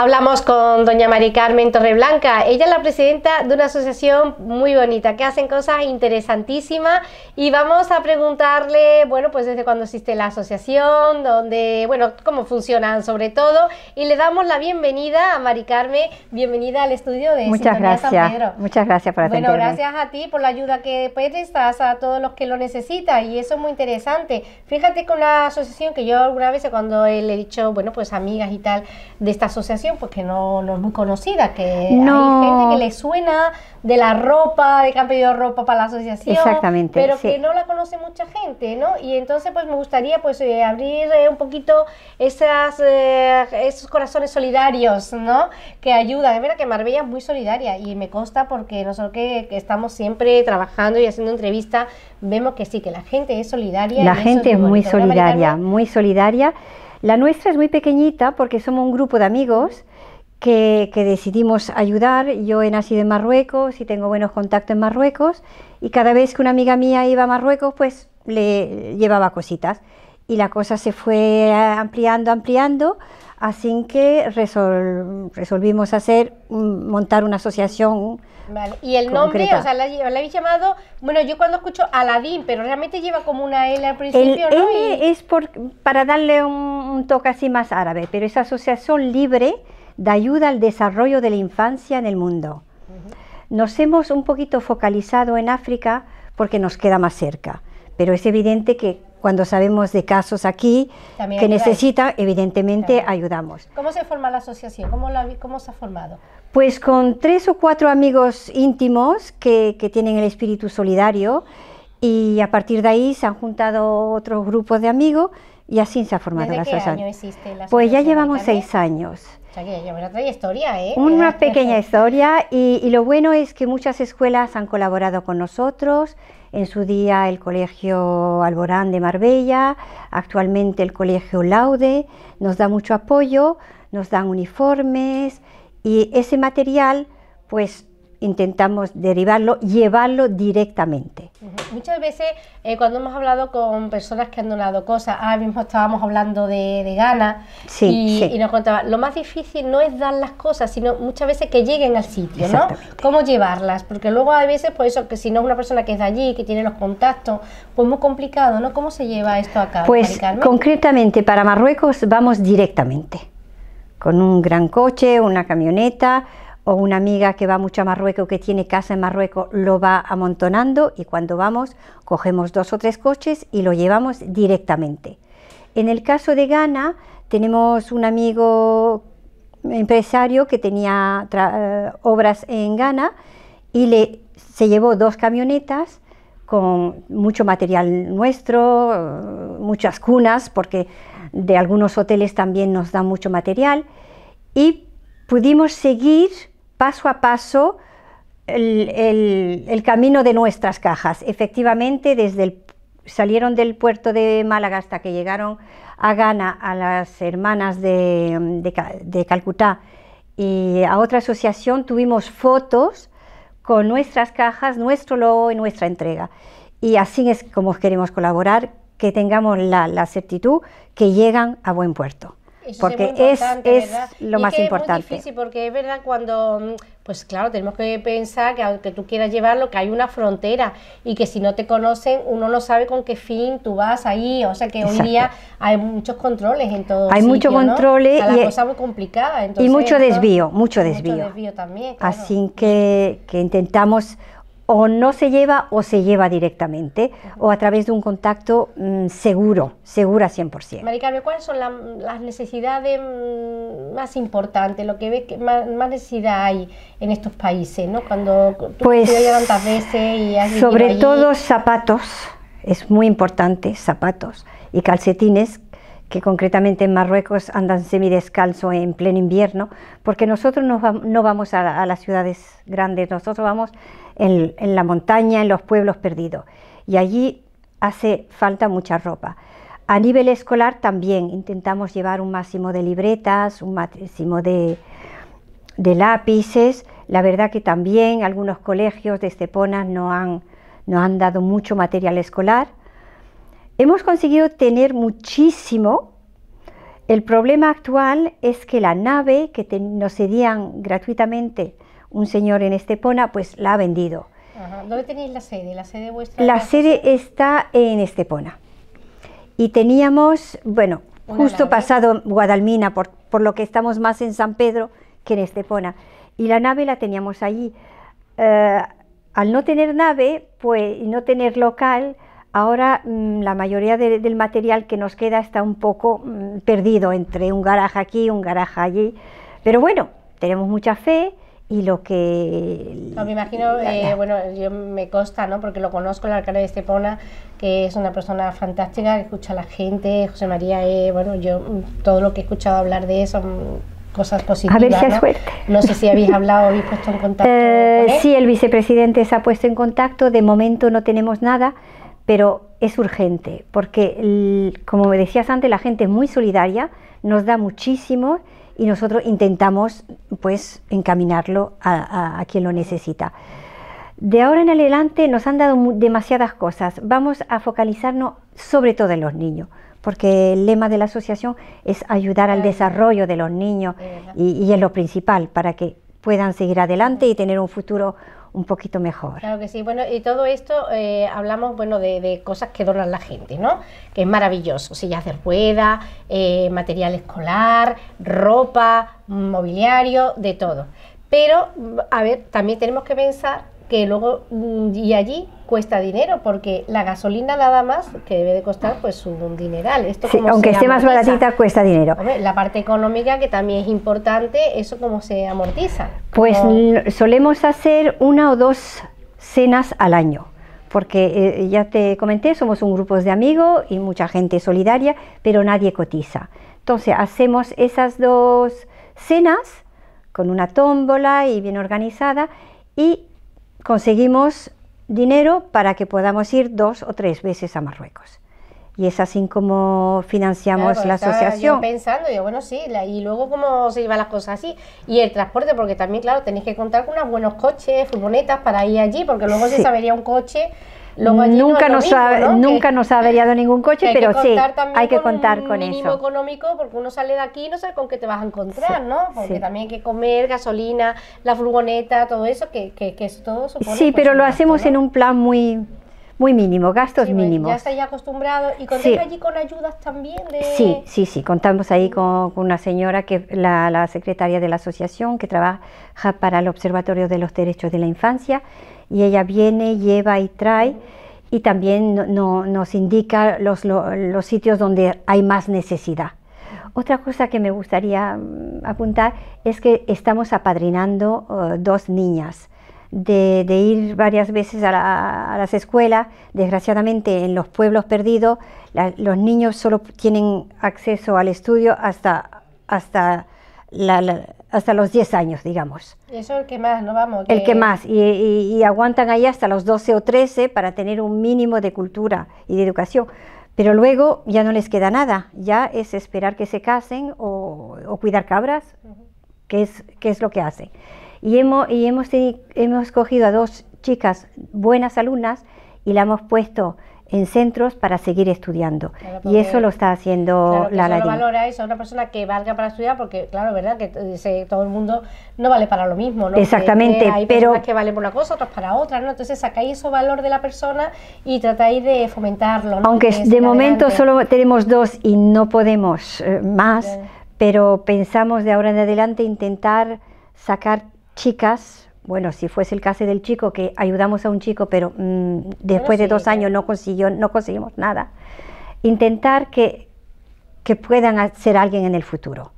Hablamos con doña Mari Carmen Torreblanca. Ella es la presidenta de una asociación muy bonita que hacen cosas interesantísimas y vamos a preguntarle, bueno, pues desde cuándo existe la asociación, dónde, bueno, cómo funcionan sobre todo y le damos la bienvenida a Mari Carmen, bienvenida al estudio de Muchas gracias. Pedro. Muchas gracias por atender. Bueno, gracias a ti por la ayuda que prestas a todos los que lo necesitan y eso es muy interesante. Fíjate con la asociación que yo alguna vez cuando le he dicho, bueno, pues amigas y tal de esta asociación porque que no, no es muy conocida, que hay gente que le suena de la ropa, de que han pedido ropa para la asociación, Exactamente, pero que no la conoce mucha gente, ¿no? Y entonces pues me gustaría pues eh, abrir eh, un poquito esas, eh, esos corazones solidarios, ¿no? Que ayudan, es verdad que Marbella es muy solidaria y me consta porque nosotros que, estamos siempre trabajando y haciendo entrevistas, vemos que sí, que la gente es solidaria. La gente es muy solidaria, muy solidaria la nuestra es muy pequeñita porque somos un grupo de amigos que, decidimos ayudar. Yo he nacido en Marruecos y tengo buenos contactos en Marruecos y cada vez que una amiga mía iba a Marruecos pues le llevaba cositas y la cosa se fue ampliando, ampliando, así que resolvimos hacer, montar una asociación. Y el nombre, o sea, la, habéis llamado, bueno, yo cuando escucho Aladín, pero realmente lleva como una L al principio, ¿no? es por, para darle un, toque así más árabe, pero es asociación libre de ayuda al desarrollo de la infancia en el mundo. Nos hemos un poquito focalizado en África porque nos queda más cerca, pero es evidente que cuando sabemos de casos aquí que necesita, evidentemente ayudamos. ¿Cómo se forma la asociación? ¿Cómo, se ha formado? Pues con tres o cuatro amigos íntimos que, tienen el espíritu solidario y a partir de ahí se han juntado otros grupos de amigos y así se ha formado la, asociación. Año la asociación. Pues ya llevamos seis años. Ya una ¿eh? Una pequeña historia y, y lo bueno es que muchas escuelas han colaborado con nosotros en su día el Colegio Alborán de Marbella, actualmente el Colegio Laude, nos da mucho apoyo, nos dan uniformes y ese material pues intentamos derivarlo, llevarlo directamente. Muchas veces eh, cuando hemos hablado con personas que han donado cosas, ahora mismo estábamos hablando de, de y, nos contaban, lo más difícil no es dar las cosas, sino muchas veces que lleguen al sitio, ¿no? Cómo llevarlas, porque luego hay veces, por pues eso, que si no es una persona que es de allí, que tiene los contactos, pues muy complicado, ¿no? ¿Cómo se lleva esto a cabo? Pues concretamente para Marruecos vamos directamente, con un gran coche, una camioneta, o una amiga que va mucho a Marruecos, que tiene casa en Marruecos, lo va amontonando y cuando vamos cogemos dos o tres coches y lo llevamos directamente. En el caso de Ghana, tenemos un amigo empresario que tenía eh, obras en Ghana y le, se llevó dos camionetas con mucho material nuestro, eh, muchas cunas, porque de algunos hoteles también nos dan mucho material, y pudimos seguir paso a paso el, camino de nuestras cajas. Efectivamente, desde el, salieron del puerto de Málaga hasta que llegaron a Ghana a las hermanas de, de, Calcutá y a otra asociación, tuvimos fotos con nuestras cajas, nuestro logo y nuestra entrega. Y así es como queremos colaborar, que tengamos la, la certitud que llegan a buen puerto porque es, es, lo y más que importante. Es muy difícil porque es verdad cuando, pues claro, tenemos que pensar que aunque tú quieras llevarlo, que hay una frontera y que si no te conocen, uno no sabe con qué fin tú vas ahí. O sea que hoy día hay muchos controles en todo. Hay muchos controles. es cosa muy complicada. y mucho desvío, mucho desvío. también. Así que, que intentamos o no se lleva o se lleva directamente o a través de un contacto seguro... Mm, seguro, segura 100%. Maricarme, ¿cuáles son las necesidades mm, más importantes, lo que ves que más, necesidad hay en estos países, ¿no? Cuando tú pues, tantas veces y has sobre todo zapatos, es muy importante zapatos y calcetines que concretamente en Marruecos andan descalzo en pleno invierno, porque nosotros no, vamos a las ciudades grandes, nosotros vamos en, la montaña, en los pueblos perdidos. Y allí hace falta mucha ropa. A nivel escolar también intentamos llevar un máximo de libretas, un máximo de, lápices. La verdad que también algunos colegios de Estepona no han, no han dado mucho material escolar. Hemos conseguido tener muchísimo. El problema actual es que la nave que nos cedían gratuitamente un señor en Estepona, pues la ha vendido. ¿Dónde tenéis la sede? La sede vuestra. La sede está en Estepona. Y teníamos, bueno, justo pasado Guadalmina, por, lo que estamos más en San Pedro que en Estepona. Y la nave la teníamos allí. Eh, al no tener nave, pues no tener local, ahora mm, la mayoría del material que nos queda está un poco mm, perdido entre un garaje aquí, un garaje allí. Pero bueno, tenemos mucha fe y lo que... No, me imagino, eh, bueno, yo me consta, ¿no? Porque lo conozco, el alcalde de Estepona, que es una persona fantástica, que escucha a la gente, José María, eh, bueno, yo mm, todo lo que he escuchado hablar de eso cosas positivas. A ver si ¿no? suerte. No sé si habéis hablado, habéis puesto en contacto. Eh, sí, el vicepresidente se ha puesto en contacto. De momento no tenemos nada, pero es urgente, porque, como como decías antes, la gente es muy solidaria, nos da muchísimo y nosotros intentamos pues encaminarlo a, quien lo necesita. De ahora en adelante nos han dado demasiadas cosas. Vamos a focalizarnos sobre todo en los niños, porque el lema de la asociación es ayudar al desarrollo de los niños y, y es lo principal para que puedan seguir adelante y tener un futuro un poquito mejor. Claro que sí, bueno, y todo esto eh, hablamos, bueno, de, cosas que donan la gente, ¿no? Que es maravilloso, sillas de rueda... Eh, material escolar, ropa, mm, mobiliario, de todo. Pero, a ver, también tenemos que pensar que luego mm, y allí cuesta dinero porque la gasolina nada más que debe de costar pues un dineral esto aunque esté más baratita cuesta dinero la parte económica que también es importante eso cómo se amortiza pues solemos hacer una o dos cenas al año porque eh, ya te comenté somos un grupo de amigos y mucha gente solidaria pero nadie cotiza entonces hacemos esas dos cenas con una tómbola y bien organizada y conseguimos dinero para que podamos ir dos o tres veces a Marruecos. Y es así como financiamos la asociación. Yo pensando, yo, bueno, sí, y luego cómo se llevan las cosas así. Y el transporte, porque también, claro, tenéis que contar con unos buenos coches, furgonetas para ir allí, porque luego se sabería un coche. Luego nunca nos ha, nunca nos ha averiado ningún coche, pero sí, hay que con contar con, mínimo eso. económico, porque uno sale de aquí y no sabe con qué te vas a encontrar, ¿no? Porque también hay que comer, gasolina, la furgoneta, todo eso, que, que, que todo Sí, pero lo hacemos en un plan muy muy mínimo, gastos mínimos. Ya estáis acostumbrados y contáis allí con ayudas también. De... Sí, sí, sí, contamos ahí con, una señora que la, secretaria de la asociación que trabaja para el Observatorio de los Derechos de la Infancia y ella viene, lleva y trae y también nos indica los, sitios donde hay más necesidad. Otra cosa que me gustaría mm, apuntar es que estamos apadrinando oh, dos niñas de, ir varias veces a, las escuelas. Desgraciadamente en los pueblos perdidos los niños solo tienen acceso al estudio hasta, hasta, hasta los 10 años, digamos. Eso es el que más, ¿no? Vamos. El que más. Y, aguantan ahí hasta los 12 o 13 para tener un mínimo de cultura y de educación. Pero luego ya no les queda nada, ya es esperar que se casen o, cuidar cabras, qué que es lo que hacen. Y hemos, y hemos, a dos chicas buenas alumnas y la hemos puesto en centros para seguir estudiando. y eso lo está haciendo la Eso lo valora eso, una persona que valga para estudiar, porque claro, verdad que todo el mundo no vale para lo mismo, Exactamente. hay personas que valen por una cosa, otras para otra, ¿no? Entonces sacáis eso valor de la persona y tratáis de fomentarlo. Aunque de momento solo tenemos dos y no podemos eh, más, pero pensamos de ahora en adelante intentar sacar chicas, bueno, si fuese el caso del chico, que ayudamos a un chico, pero mm, después de dos años no, consiguió, no conseguimos nada, intentar que, que puedan ser alguien en el futuro.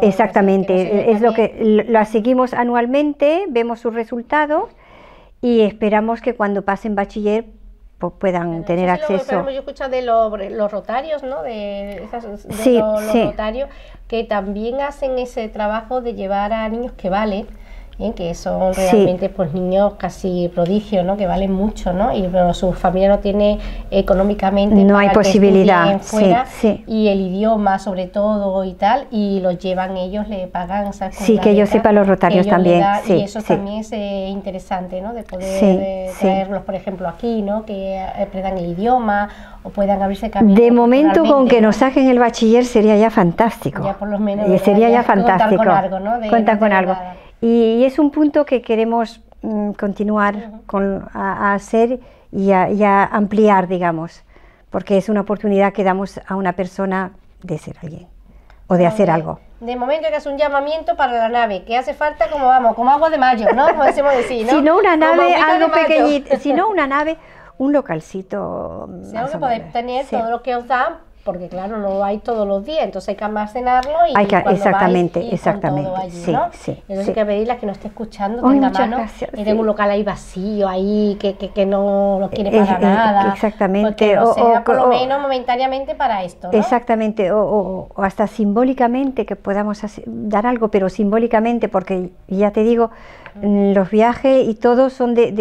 Exactamente, es lo que la seguimos anualmente, vemos sus resultados y esperamos que cuando pasen bachiller puedan tener acceso. yo de los, rotarios, ¿no? De, los, rotarios que también hacen ese trabajo de llevar a niños que valen ¿eh? que son realmente pues niños casi prodigios, ¿no? que valen mucho, ¿no? y pero su familia no tiene económicamente no hay posibilidad fuera sí, sí. y el idioma sobre todo y tal y los llevan ellos, le pagan, sí, que yo sepan los rotarios también, sí, y eso también es eh, interesante, ¿no? de poder eh, traerlos, por ejemplo, aquí, ¿no? que aprendan el idioma o puedan abrirse camino. De momento con que nos saquen el bachiller sería ya fantástico, ya por lo menos, sería ya, fantástico, Cuentan con algo, ¿no? Y, es un punto que queremos mm, continuar a, hacer y a, ampliar, digamos, porque es una oportunidad que damos a una persona de ser alguien o de hacer algo. De momento que es un llamamiento para la nave, que hace falta como vamos, como agua de mayo, ¿no? Como decimos decir, ¿no? Si no una nave, algo pequeñito, si no una nave, un localcito. Más que podéis tener todo lo que os da porque claro, no hay todos los días, entonces hay que almacenarlo y exactamente, exactamente, allí, ¿no? entonces hay que pedirle a que no esté escuchando, tenga mano, y que un local ahí vacío, ahí que, no lo quiere eh, para eh, eh, nada, exactamente, o, sea, por lo menos momentáneamente para esto, ¿no? exactamente, o, o, hasta simbólicamente que podamos dar algo, pero simbólicamente, porque ya te digo, mm. los viajes y todo son de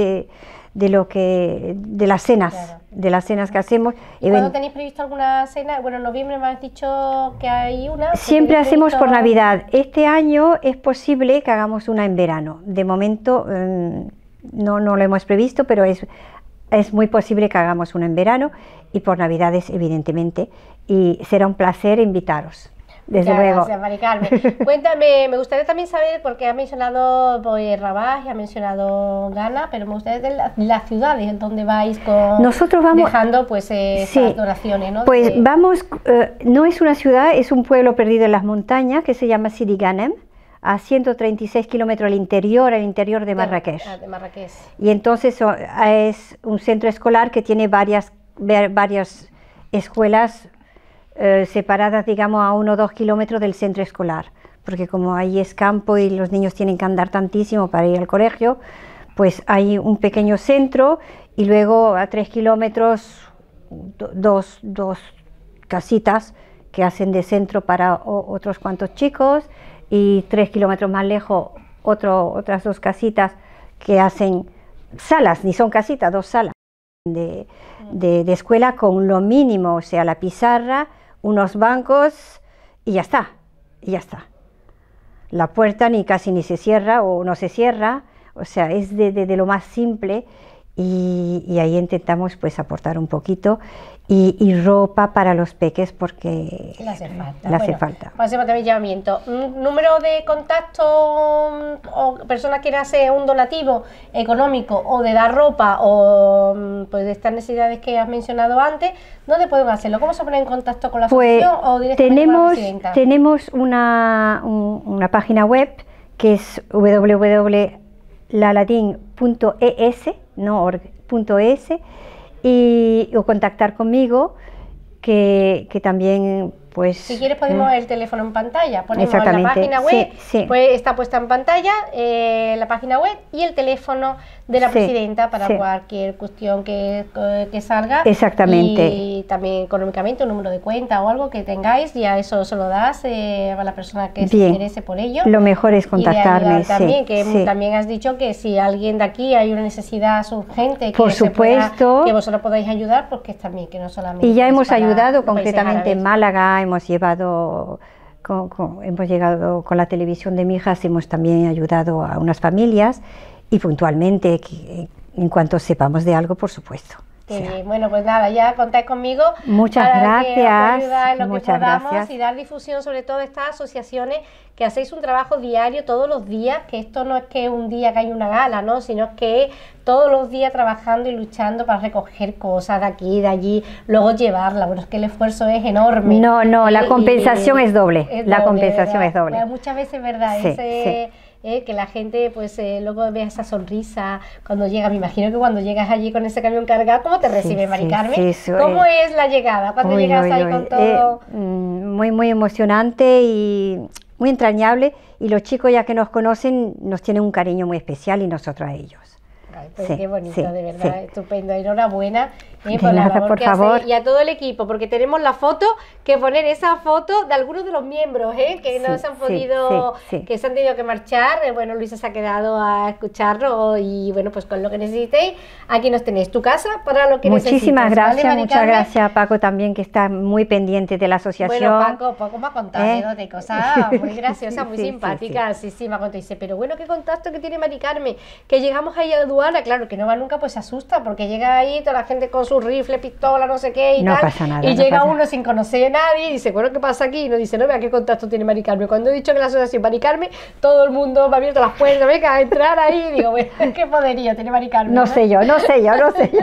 de lo que de las cenas, de las cenas que hacemos. ¿Y tenéis previsto alguna cena? Bueno, en noviembre me has dicho que hay una. Siempre hacemos por Navidad. Este año es posible que hagamos una en verano. De momento em, no, no lo hemos previsto, pero es, es muy posible que hagamos una en verano y por Navidades, evidentemente. Y será un placer invitaros. Desde luego. Cuéntame, me gustaría también saber, porque ha mencionado pues, Rabat y ha mencionado Ghana, pero me gustaría de las ciudades en donde vais con, Nosotros vamos, dejando pues, eh, donaciones. ¿no? Pues vamos, eh, no es una ciudad, es un pueblo perdido en las montañas que se llama Siriganem a 136 kilómetros al interior, al interior de Marrakech. Ah, de Marrakech. Y entonces es un centro escolar que tiene varias, varias escuelas eh, separadas, digamos, a uno o dos kilómetros del centro escolar, porque como ahí es campo y los niños tienen que andar tantísimo para ir al colegio, pues hay un pequeño centro y luego a tres kilómetros dos, casitas que hacen de centro para otros cuantos chicos y tres kilómetros más lejos otras dos casitas que hacen salas, ni son casitas, dos salas de, de escuela con lo mínimo, o sea, la pizarra unos bancos y ya está, y ya está. La puerta ni casi ni se cierra o no se cierra, o sea, es de, de lo más simple y, ahí intentamos pues aportar un poquito y, ropa para los peques porque le hace falta. Le hace falta. hacemos también llamamiento. Mm, Número de contacto mm, o personas que hacer un donativo económico o de dar ropa o mm, pues de estas necesidades que has mencionado antes, ¿dónde pueden hacerlo? ¿Cómo se ponen en contacto con la pues o directamente tenemos, tenemos una, una página web que es www la e no e y, o contactar conmigo, que, también pues, si quieres podemos mm. el teléfono en pantalla, ponemos la página web, pues, está puesta en pantalla eh, la página web y el teléfono de la presidenta para cualquier cuestión que, que, salga. Exactamente. Y también económicamente un número de cuenta o algo que tengáis, ya eso se lo das eh, a la persona que se interese por ello. Lo mejor es contactarme. Y también, que también has dicho que si alguien de aquí hay una necesidad urgente, que, por supuesto. que vosotros podáis ayudar, porque pues también que no solamente... Y ya hemos ayudado concretamente en Málaga, hemos llevado... hemos llegado con la televisión de mi hija, hemos también ayudado a unas familias y puntualmente, en cuanto sepamos de algo, por supuesto. Bueno, pues nada, ya contáis conmigo. Muchas gracias. muchas gracias. y dar difusión sobre todo estas asociaciones que hacéis un trabajo diario todos los días, que esto no es que un día que hay una gala, ¿no? Sino que todos los días trabajando y luchando para recoger cosas de aquí, de allí, luego llevarla. Bueno, es que el esfuerzo es enorme. No, no, la compensación es doble. la compensación es doble. Pues muchas veces, ¿verdad? Sí, ¿eh? que la gente pues eh, luego ve esa sonrisa cuando llega. Me imagino que cuando llegas allí con ese camión cargado, ¿cómo te recibe Mari Carmen? ¿Cómo es. la llegada cuando llegas ahí con eh, todo? Mm, muy, muy emocionante y muy entrañable y los chicos ya que nos conocen nos tienen un cariño muy especial y nosotros a ellos pues qué bonito, de verdad, estupendo. Enhorabuena gracias eh, por favor. y a todo el equipo, porque tenemos la foto que poner esa foto de algunos de los miembros eh, que nos se han podido, que se han tenido que marchar. Eh, bueno, Luisa se ha quedado a escucharlo y bueno, pues con lo que necesitéis, aquí nos tenéis tu casa para lo que Muchísimas gracias, muchas gracias a Paco también que está muy pendiente de la asociación. Bueno, Paco, Paco me ha contado ¿Eh? de cosas muy graciosas, muy simpáticas. Sí, sí, me ha contado. Dice, pero bueno, qué contacto que tiene Mari Carmen, que llegamos ahí a Eduardo claro, que no va nunca, pues se asusta, porque llega ahí toda la gente con su rifle, pistola, no sé qué y no Pasa nada, y llega uno sin conocer a nadie y dice, bueno, ¿qué pasa aquí? Y nos dice, no, vea qué contacto tiene Maricarme. Cuando he dicho que la asociación Mari todo el mundo me ha abierto las puertas, venga, a entrar ahí. Y digo, qué poderío tiene Maricarme. No, sé yo, no sé yo, no sé yo.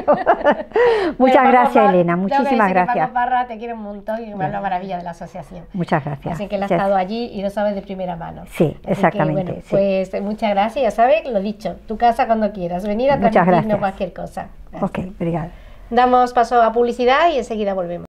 Muchas gracias, Elena, muchísimas gracias. Parra te quiere un montón y es una maravilla de la asociación. Muchas gracias. Así que él ha estado allí y lo sabes de primera mano. Sí, exactamente. bueno, Pues muchas gracias, ya sabes, lo dicho, tu casa cuando quieras. Ven Mira, Muchas gracias. cualquier cosa. Damos paso a publicidad y enseguida volvemos.